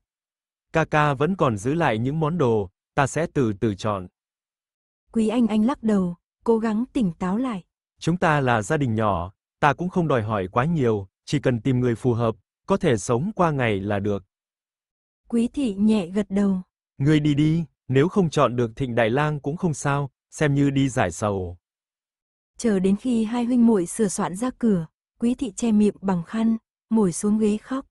Speaker 2: ca ca vẫn còn giữ lại những món đồ, ta sẽ từ từ chọn.
Speaker 1: Quý Anh Anh lắc đầu, cố gắng tỉnh táo lại.
Speaker 2: Chúng ta là gia đình nhỏ, ta cũng không đòi hỏi quá nhiều, chỉ cần tìm người phù hợp, có thể sống qua ngày là được.
Speaker 1: Quý thị nhẹ gật đầu.
Speaker 2: Ngươi đi đi, nếu không chọn được Thịnh Đại Lang cũng không sao, xem như đi giải sầu.
Speaker 1: Chờ đến khi hai huynh muội sửa soạn ra cửa, Quý thị che miệng bằng khăn, mồi xuống ghế khóc.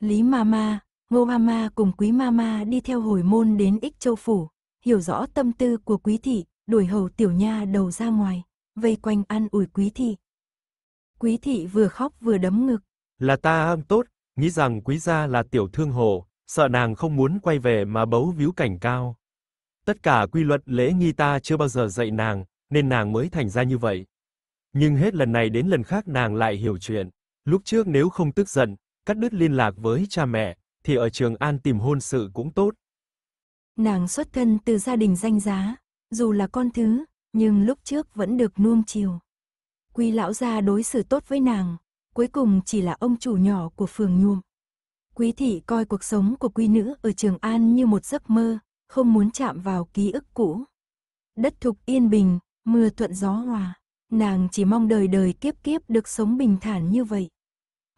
Speaker 1: Lý Mama, Ngô Mama cùng Quý Mama đi theo hồi môn đến Ích Châu Phủ, hiểu rõ tâm tư của Quý Thị, đuổi hầu tiểu nha đầu ra ngoài, vây quanh an ủi Quý Thị. Quý Thị vừa khóc vừa đấm ngực.
Speaker 2: Là ta ham tốt, nghĩ rằng Quý Gia là tiểu thương hồ, sợ nàng không muốn quay về mà bấu víu cảnh cao. Tất cả quy luật lễ nghi ta chưa bao giờ dạy nàng, nên nàng mới thành ra như vậy. Nhưng hết lần này đến lần khác nàng lại hiểu chuyện. Lúc trước nếu không tức giận, cắt đứt liên lạc với cha mẹ, thì ở Trường An tìm hôn sự cũng tốt.
Speaker 1: Nàng xuất thân từ gia đình danh giá, dù là con thứ, nhưng lúc trước vẫn được nuông chiều. Quý lão gia đối xử tốt với nàng, cuối cùng chỉ là ông chủ nhỏ của phường nhuộm. Quý thị coi cuộc sống của quý nữ ở Trường An như một giấc mơ, không muốn chạm vào ký ức cũ. Đất thục yên bình, mưa thuận gió hòa. Nàng chỉ mong đời đời kiếp kiếp được sống bình thản như vậy.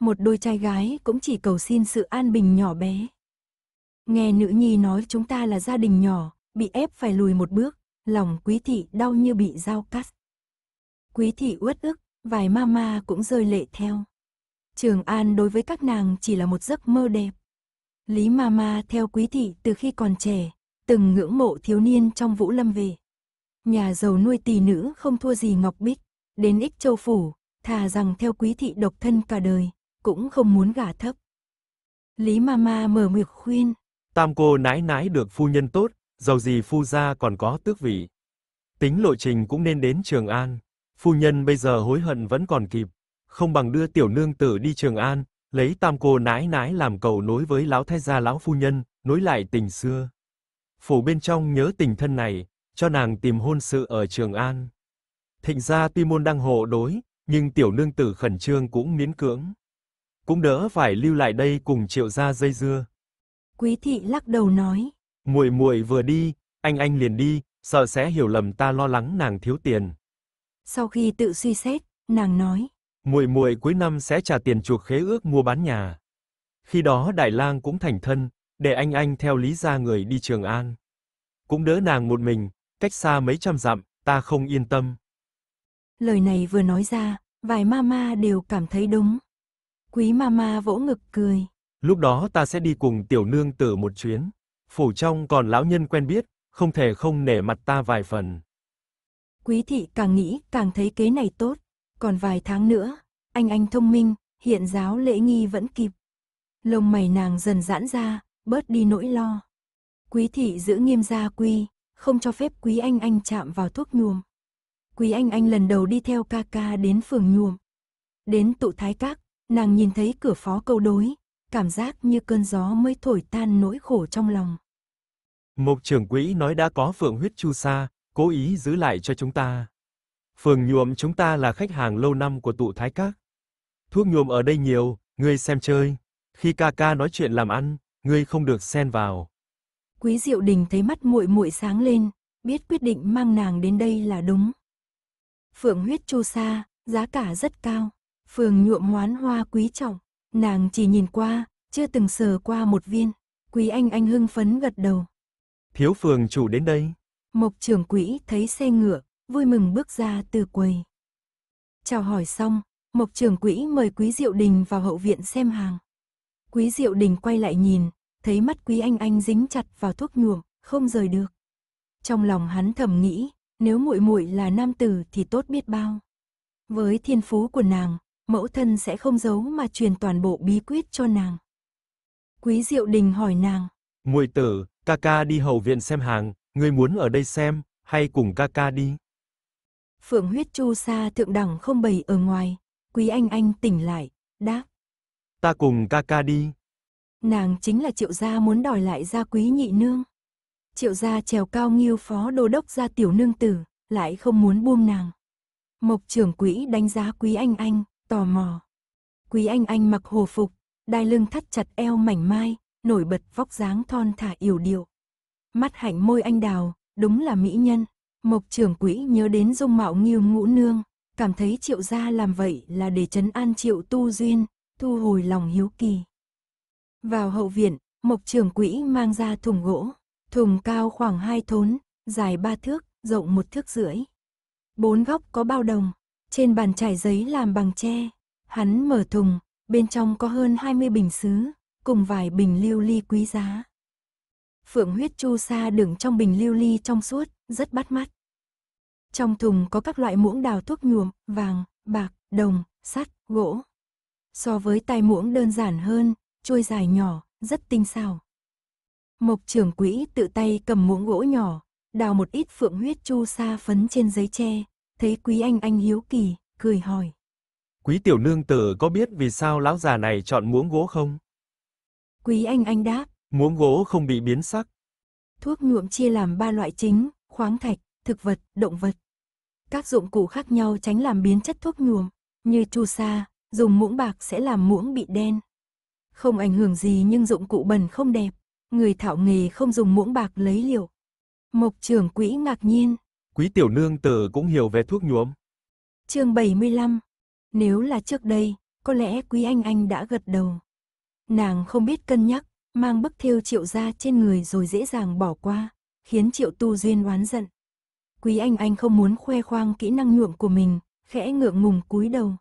Speaker 1: Một đôi trai gái cũng chỉ cầu xin sự an bình nhỏ bé. Nghe nữ nhi nói chúng ta là gia đình nhỏ, bị ép phải lùi một bước, lòng quý thị đau như bị dao cắt. Quý thị uất ức, vài mama cũng rơi lệ theo. Trường An đối với các nàng chỉ là một giấc mơ đẹp. Lý mama theo quý thị từ khi còn trẻ, từng ngưỡng mộ thiếu niên trong Vũ Lâm về. Nhà giàu nuôi tỷ nữ không thua gì Ngọc Bích. Đến ích châu phủ, thà rằng theo quý thị độc thân cả đời, cũng không muốn gả thấp. Lý Mama mở miệng khuyên.
Speaker 2: Tam cô nái nái được phu nhân tốt, giàu gì phu gia còn có tước vị. Tính lộ trình cũng nên đến Trường An. Phu nhân bây giờ hối hận vẫn còn kịp, không bằng đưa tiểu nương tử đi Trường An, lấy tam cô nái nái làm cầu nối với lão thái gia lão phu nhân, nối lại tình xưa. Phủ bên trong nhớ tình thân này, cho nàng tìm hôn sự ở Trường An. Thịnh gia tuy môn đang hộ đối, nhưng tiểu nương tử khẩn trương cũng miễn cưỡng. Cũng đỡ phải lưu lại đây cùng triệu gia dây dưa.
Speaker 1: Quý thị lắc đầu nói.
Speaker 2: Muội muội vừa đi, anh anh liền đi, sợ sẽ hiểu lầm ta lo lắng nàng thiếu tiền.
Speaker 1: Sau khi tự suy xét, nàng nói.
Speaker 2: Muội muội cuối năm sẽ trả tiền chuộc khế ước mua bán nhà. Khi đó Đại Lang cũng thành thân, để anh anh theo lý gia người đi Trường An. Cũng đỡ nàng một mình, cách xa mấy trăm dặm, ta không yên tâm.
Speaker 1: Lời này vừa nói ra, vài mama đều cảm thấy đúng. Quý mama vỗ ngực cười.
Speaker 2: Lúc đó ta sẽ đi cùng tiểu nương tử một chuyến. Phủ trong còn lão nhân quen biết, không thể không nể mặt ta vài phần.
Speaker 1: Quý thị càng nghĩ càng thấy kế này tốt. Còn vài tháng nữa, anh anh thông minh, hiện giáo lễ nghi vẫn kịp. Lông mày nàng dần giãn ra, bớt đi nỗi lo. Quý thị giữ nghiêm gia quy, không cho phép quý anh anh chạm vào thuốc nhuồm. Quý Anh Anh lần đầu đi theo ca ca đến phường nhuộm. Đến tụ thái các, nàng nhìn thấy cửa phó câu đối, cảm giác như cơn gió mới thổi tan nỗi khổ trong lòng.
Speaker 2: Mục trưởng quỹ nói đã có phượng huyết chu sa, cố ý giữ lại cho chúng ta. Phường nhuộm chúng ta là khách hàng lâu năm của tụ thái các. Thuốc nhuộm ở đây nhiều, ngươi xem chơi. Khi ca ca nói chuyện làm ăn, ngươi không được xen vào.
Speaker 1: Quý Diệu Đình thấy mắt muội muội sáng lên, biết quyết định mang nàng đến đây là đúng phượng huyết chu sa, giá cả rất cao. Phường nhuộm hoán hoa quý trọng, nàng chỉ nhìn qua, chưa từng sờ qua một viên. Quý anh anh hưng phấn gật đầu.
Speaker 2: Thiếu phường chủ đến đây.
Speaker 1: Mộc trưởng quỹ thấy xe ngựa, vui mừng bước ra từ quầy. Chào hỏi xong, mộc trưởng quỹ mời quý diệu đình vào hậu viện xem hàng. Quý diệu đình quay lại nhìn, thấy mắt quý anh anh dính chặt vào thuốc nhuộm, không rời được. Trong lòng hắn thầm nghĩ, nếu muội muội là nam tử thì tốt biết bao. Với thiên phú của nàng, mẫu thân sẽ không giấu mà truyền toàn bộ bí quyết cho nàng. Quý Diệu Đình hỏi nàng.
Speaker 2: Muội tử, ca ca đi hậu viện xem hàng, ngươi muốn ở đây xem, hay cùng ca ca đi?
Speaker 1: Phượng huyết chu sa thượng đẳng không bày ở ngoài, quý anh anh tỉnh lại, đáp.
Speaker 2: Ta cùng ca ca đi.
Speaker 1: Nàng chính là triệu gia muốn đòi lại gia quý nhị nương. Triệu gia trèo cao nghiêu phó đô đốc gia tiểu nương tử, lại không muốn buông nàng. Mộc trưởng quỹ đánh giá quý anh anh, tò mò. Quý anh anh mặc hồ phục, đai lưng thắt chặt eo mảnh mai, nổi bật vóc dáng thon thả yểu điệu. Mắt hạnh môi anh đào, đúng là mỹ nhân. Mộc trưởng quỹ nhớ đến dung mạo nghiêu ngũ nương, cảm thấy triệu gia làm vậy là để chấn an triệu tu duyên, thu hồi lòng hiếu kỳ. Vào hậu viện, mộc trưởng quỹ mang ra thùng gỗ, Thùng cao khoảng 2 thốn, dài 3 thước, rộng một thước rưỡi. Bốn góc có bao đồng, trên bàn trải giấy làm bằng tre. Hắn mở thùng, bên trong có hơn 20 bình sứ, cùng vài bình lưu ly quý giá. Phượng huyết chu sa đựng trong bình lưu ly trong suốt, rất bắt mắt. Trong thùng có các loại muỗng đào thuốc nhuộm, vàng, bạc, đồng, sắt, gỗ. So với tai muỗng đơn giản hơn, chuôi dài nhỏ, rất tinh xảo. Mộc trưởng quỹ tự tay cầm muỗng gỗ nhỏ, đào một ít phượng huyết chu sa phấn trên giấy tre, thấy quý anh anh hiếu kỳ, cười hỏi.
Speaker 2: Quý tiểu nương tử có biết vì sao lão già này chọn muỗng gỗ không?
Speaker 1: Quý anh anh đáp,
Speaker 2: muỗng gỗ không bị biến sắc.
Speaker 1: Thuốc nhuộm chia làm ba loại chính, khoáng thạch, thực vật, động vật. Các dụng cụ khác nhau tránh làm biến chất thuốc nhuộm, như chu sa, dùng muỗng bạc sẽ làm muỗng bị đen. Không ảnh hưởng gì nhưng dụng cụ bẩn không đẹp, người thạo nghề không dùng muỗng bạc lấy liệu. Mộc trưởng quỹ ngạc nhiên.
Speaker 2: Quý tiểu nương tử cũng hiểu về thuốc nhuốm.
Speaker 1: chương 75. Nếu là trước đây, có lẽ quý anh anh đã gật đầu. Nàng không biết cân nhắc, mang bức thêu triệu ra trên người rồi dễ dàng bỏ qua, khiến triệu tu duyên oán giận. Quý anh anh không muốn khoe khoang kỹ năng nhuộm của mình, khẽ ngượng ngùng cúi đầu.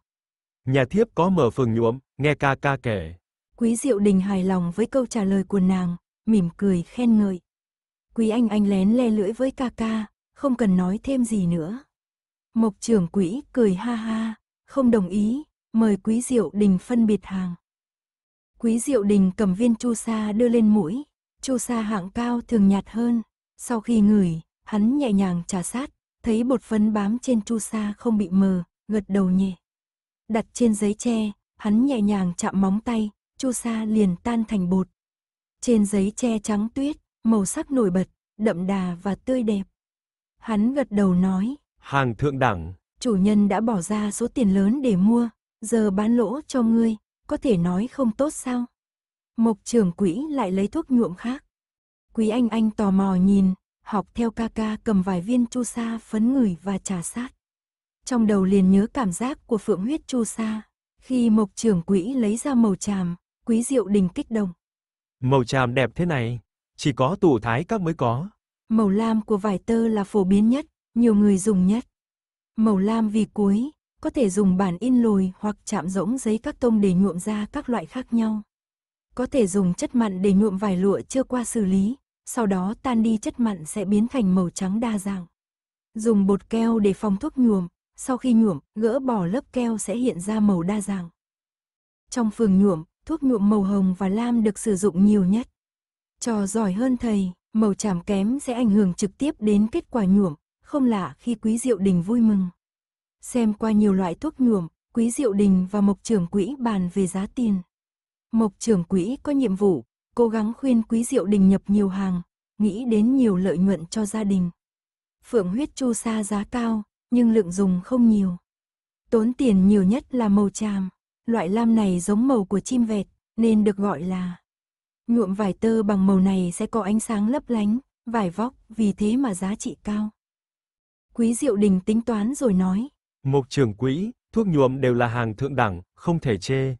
Speaker 2: Nhà thiếp có mở phường nhuộm, nghe ca ca kể.
Speaker 1: Quý Diệu Đình hài lòng với câu trả lời của nàng, mỉm cười khen ngợi. Quý anh anh lén le lưỡi với ca ca, không cần nói thêm gì nữa. Mộc trưởng quỹ cười ha ha, không đồng ý, mời quý diệu đình phân biệt hàng. Quý diệu đình cầm viên chu sa đưa lên mũi, chu sa hạng cao thường nhạt hơn. Sau khi ngửi, hắn nhẹ nhàng trà sát, thấy bột phấn bám trên chu sa không bị mờ, gật đầu nhẹ. Đặt trên giấy tre, hắn nhẹ nhàng chạm móng tay, chu sa liền tan thành bột, trên giấy tre trắng tuyết, màu sắc nổi bật, đậm đà và tươi đẹp. Hắn gật đầu nói.
Speaker 2: Hàng thượng đẳng.
Speaker 1: Chủ nhân đã bỏ ra số tiền lớn để mua, giờ bán lỗ cho ngươi, có thể nói không tốt sao? Mộc trưởng quỹ lại lấy thuốc nhuộm khác. Quý anh anh tò mò nhìn, học theo ca ca cầm vài viên chu sa phấn ngửi và trà sát. Trong đầu liền nhớ cảm giác của phượng huyết chu sa. Khi mộc trưởng quỹ lấy ra màu tràm, quý diệu đình kích động.
Speaker 2: Màu tràm đẹp thế này, chỉ có tủ thái các mới có.
Speaker 1: Màu lam của vải tơ là phổ biến nhất, nhiều người dùng nhất. Màu lam vì cuối, có thể dùng bản in lồi hoặc chạm rỗng giấy các tông để nhuộm ra các loại khác nhau. Có thể dùng chất mặn để nhuộm vải lụa chưa qua xử lý, sau đó tan đi chất mặn sẽ biến thành màu trắng đa dạng. Dùng bột keo để phong thuốc nhuộm, sau khi nhuộm, gỡ bỏ lớp keo sẽ hiện ra màu đa dạng. Trong phường nhuộm, thuốc nhuộm màu hồng và lam được sử dụng nhiều nhất. Trò giỏi hơn thầy, màu chảm kém sẽ ảnh hưởng trực tiếp đến kết quả nhuộm, không lạ khi quý diệu đình vui mừng. Xem qua nhiều loại thuốc nhuộm, quý diệu đình và mộc trưởng quỹ bàn về giá tiền. Mộc trưởng quỹ có nhiệm vụ, cố gắng khuyên quý diệu đình nhập nhiều hàng, nghĩ đến nhiều lợi nhuận cho gia đình. Phượng huyết chu sa giá cao, nhưng lượng dùng không nhiều. Tốn tiền nhiều nhất là màu tràm. Loại lam này giống màu của chim vẹt, nên được gọi là. Nhuộm vải tơ bằng màu này sẽ có ánh sáng lấp lánh, vải vóc, vì thế mà giá trị cao. Quý Diệu Đình tính toán rồi nói.
Speaker 2: Mục trưởng quỹ, thuốc nhuộm đều là hàng thượng đẳng, không thể chê.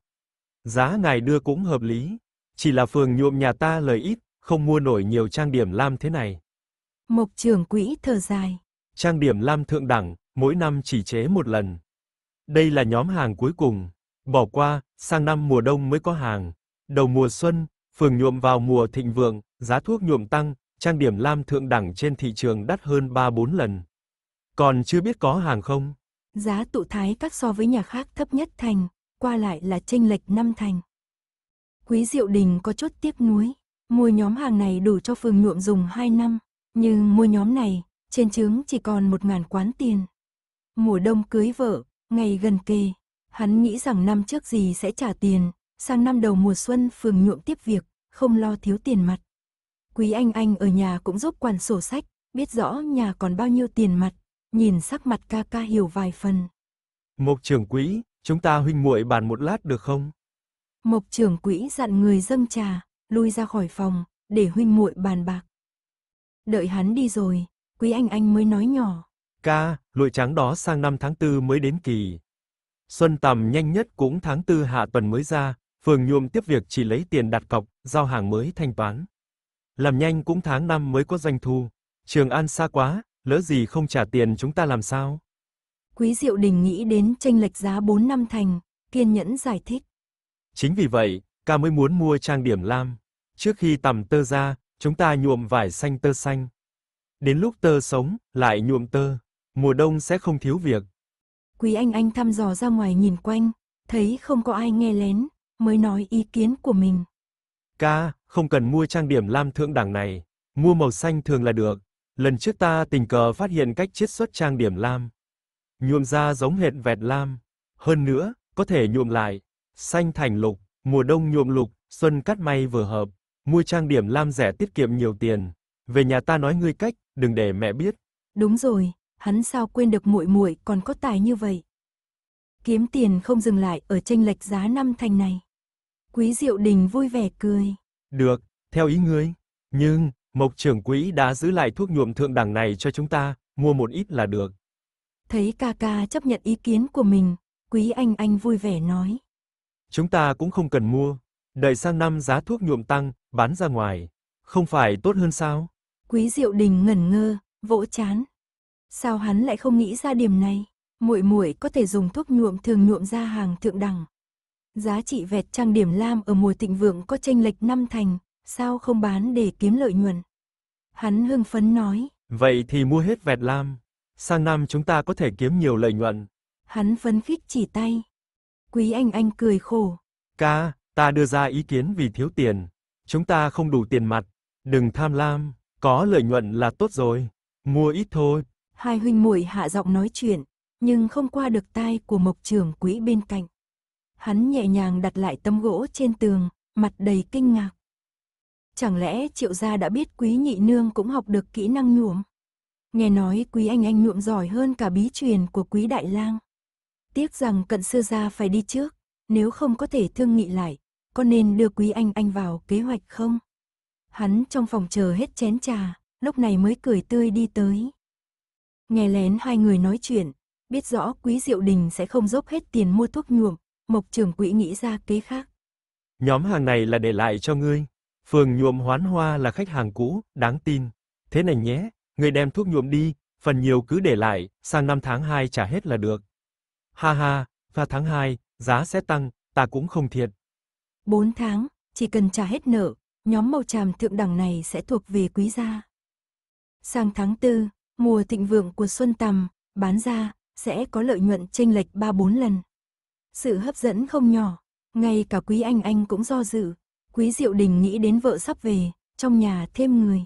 Speaker 2: Giá ngài đưa cũng hợp lý, chỉ là phường nhuộm nhà ta lời ít, không mua nổi nhiều trang điểm lam thế này. Mục trưởng quỹ thở dài. Trang điểm lam thượng đẳng, mỗi năm chỉ chế một lần. Đây là nhóm hàng cuối cùng. Bỏ qua, sang năm mùa đông mới có hàng. Đầu mùa xuân, phường nhuộm vào mùa thịnh vượng, giá thuốc nhuộm tăng, trang điểm lam thượng đẳng trên thị trường đắt hơn 3-4 lần. Còn chưa biết có hàng không?
Speaker 1: Giá tụ thái các so với nhà khác thấp nhất thành, qua lại là chênh lệch năm thành. Quý Diệu Đình có chốt tiếc nuối, mua nhóm hàng này đủ cho phường nhuộm dùng 2 năm, nhưng mua nhóm này, trên trướng chỉ còn một ngàn quán tiền. Mùa đông cưới vợ, ngày gần kề, Hắn nghĩ rằng năm trước gì sẽ trả tiền, sang năm đầu mùa xuân phường nhuộm tiếp việc, không lo thiếu tiền mặt. Quý Anh Anh ở nhà cũng giúp quản sổ sách, biết rõ nhà còn bao nhiêu tiền mặt, nhìn sắc mặt ca ca hiểu vài phần.
Speaker 2: Mộc trưởng quỹ, chúng ta huynh muội bàn một lát được không?
Speaker 1: Mộc trưởng quỹ dặn người dâng trà, lui ra khỏi phòng, để huynh muội bàn bạc. Đợi hắn đi rồi, Quý Anh Anh mới nói nhỏ.
Speaker 2: Ca, lụi trắng đó sang năm tháng tư mới đến kỳ, Xuân tầm nhanh nhất cũng tháng tư hạ tuần mới ra, Phường Nhuộm tiếp việc chỉ lấy tiền đặt cọc, giao hàng mới thanh toán. Làm nhanh cũng tháng năm mới có doanh thu. Trường An xa quá, lỡ gì không trả tiền chúng ta làm sao?
Speaker 1: Quý Diệu Đình nghĩ đến tranh lệch giá 4 năm thành, kiên nhẫn giải thích.
Speaker 2: Chính vì vậy, ca mới muốn mua trang điểm lam. Trước khi tầm tơ ra, chúng ta nhuộm vải xanh tơ xanh. Đến lúc tơ sống, lại nhuộm tơ. Mùa đông sẽ không thiếu việc.
Speaker 1: Quý Anh Anh thăm dò ra ngoài nhìn quanh, thấy không có ai nghe lén, mới nói ý kiến của mình.
Speaker 2: Ca, không cần mua trang điểm lam thượng đẳng này, mua màu xanh thường là được. Lần trước ta tình cờ phát hiện cách chiết xuất trang điểm lam. Nhuộm da giống hệt vẹt lam. Hơn nữa, có thể nhuộm lại. Xanh thành lục, mùa đông nhuộm lục, xuân cắt may vừa hợp. Mua trang điểm lam rẻ tiết kiệm nhiều tiền. Về nhà ta nói ngươi cách, đừng để mẹ biết.
Speaker 1: Đúng rồi, hắn sao quên được muội muội còn có tài như vậy. Kiếm tiền không dừng lại ở tranh lệch giá năm thành này. Quý Diệu Đình vui vẻ cười.
Speaker 2: Được, theo ý ngươi. Nhưng, Mộc trưởng quỹ đã giữ lại thuốc nhuộm thượng đẳng này cho chúng ta, mua một ít là được.
Speaker 1: Thấy ca ca chấp nhận ý kiến của mình, quý anh anh vui vẻ nói.
Speaker 2: Chúng ta cũng không cần mua, đợi sang năm giá thuốc nhuộm tăng, bán ra ngoài, không phải tốt hơn sao?
Speaker 1: Quý Diệu Đình ngẩn ngơ, vỗ chán. Sao hắn lại không nghĩ ra điểm này? Muội muội có thể dùng thuốc nhuộm thường nhuộm ra hàng thượng đẳng. Giá trị vẹt trang điểm lam ở mùa thịnh vượng có tranh lệch năm thành, sao không bán để kiếm lợi nhuận? Hắn hưng phấn nói.
Speaker 2: Vậy thì mua hết vẹt lam, sang năm chúng ta có thể kiếm nhiều lợi nhuận.
Speaker 1: Hắn phấn khích chỉ tay. Quý anh anh cười khổ.
Speaker 2: Ca, ta đưa ra ý kiến vì thiếu tiền. Chúng ta không đủ tiền mặt, đừng tham lam, có lợi nhuận là tốt rồi, mua ít thôi.
Speaker 1: Hai huynh muội hạ giọng nói chuyện, nhưng không qua được tai của mộc trưởng quỹ bên cạnh. Hắn nhẹ nhàng đặt lại tấm gỗ trên tường, mặt đầy kinh ngạc. Chẳng lẽ triệu gia đã biết quý nhị nương cũng học được kỹ năng nhuộm? Nghe nói quý anh anh nhuộm giỏi hơn cả bí truyền của quý đại lang. Tiếc rằng cận sư gia phải đi trước, nếu không có thể thương nghị lại, có nên đưa quý anh anh vào kế hoạch không? Hắn trong phòng chờ hết chén trà, lúc này mới cười tươi đi tới nghe lén hai người nói chuyện, biết rõ Quý Diệu Đình sẽ không dốc hết tiền mua thuốc nhuộm, Mộc trưởng quỹ nghĩ ra kế khác.
Speaker 2: Nhóm hàng này là để lại cho ngươi. Phường nhuộm hoán hoa là khách hàng cũ, đáng tin. Thế này nhé, ngươi đem thuốc nhuộm đi, phần nhiều cứ để lại, sang năm tháng 2 trả hết là được. Ha ha, và tháng 2, giá sẽ tăng, ta cũng không thiệt.
Speaker 1: 4 tháng, chỉ cần trả hết nợ, nhóm màu tràm thượng đẳng này sẽ thuộc về quý gia. Sang tháng 4, mùa thịnh vượng của Xuân Tầm, bán ra, sẽ có lợi nhuận chênh lệch 3-4 lần. Sự hấp dẫn không nhỏ, ngay cả Quý Anh Anh cũng do dự, Quý Diệu Đình nghĩ đến vợ sắp về, trong nhà thêm người.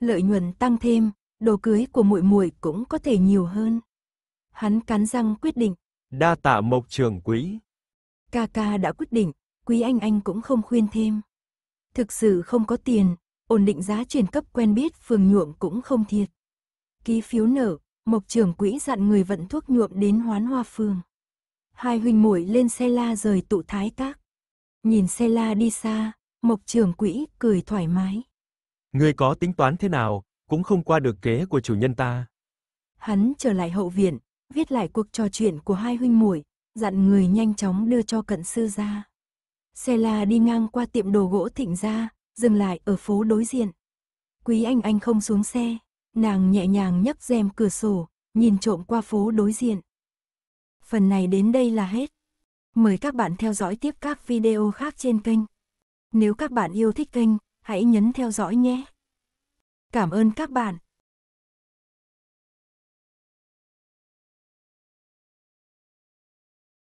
Speaker 1: Lợi nhuận tăng thêm, đồ cưới của muội muội cũng có thể nhiều hơn. Hắn cắn răng quyết định.
Speaker 2: Đa tạ mộc trường quý.
Speaker 1: Ca ca đã quyết định, quý anh anh cũng không khuyên thêm. Thực sự không có tiền, ổn định giá chuyển cấp quen biết phường nhuộm cũng không thiệt ký phiếu nở, mộc trưởng quỹ dặn người vận thuốc nhuộm đến hoán hoa phương. Hai huynh muội lên xe la rời tụ thái các. Nhìn xe la đi xa, mộc trưởng quỹ cười thoải mái.
Speaker 2: Người có tính toán thế nào, cũng không qua được kế của chủ nhân ta.
Speaker 1: Hắn trở lại hậu viện, viết lại cuộc trò chuyện của hai huynh muội, dặn người nhanh chóng đưa cho cận sư ra. Xe la đi ngang qua tiệm đồ gỗ thịnh gia, dừng lại ở phố đối diện. Quý anh anh không xuống xe, Nàng nhẹ nhàng nhấc rèm cửa sổ, nhìn trộm qua phố đối diện. Phần này đến đây là hết. Mời các bạn theo dõi tiếp các video khác trên kênh. Nếu các bạn yêu thích kênh, hãy nhấn theo dõi nhé. Cảm ơn các bạn.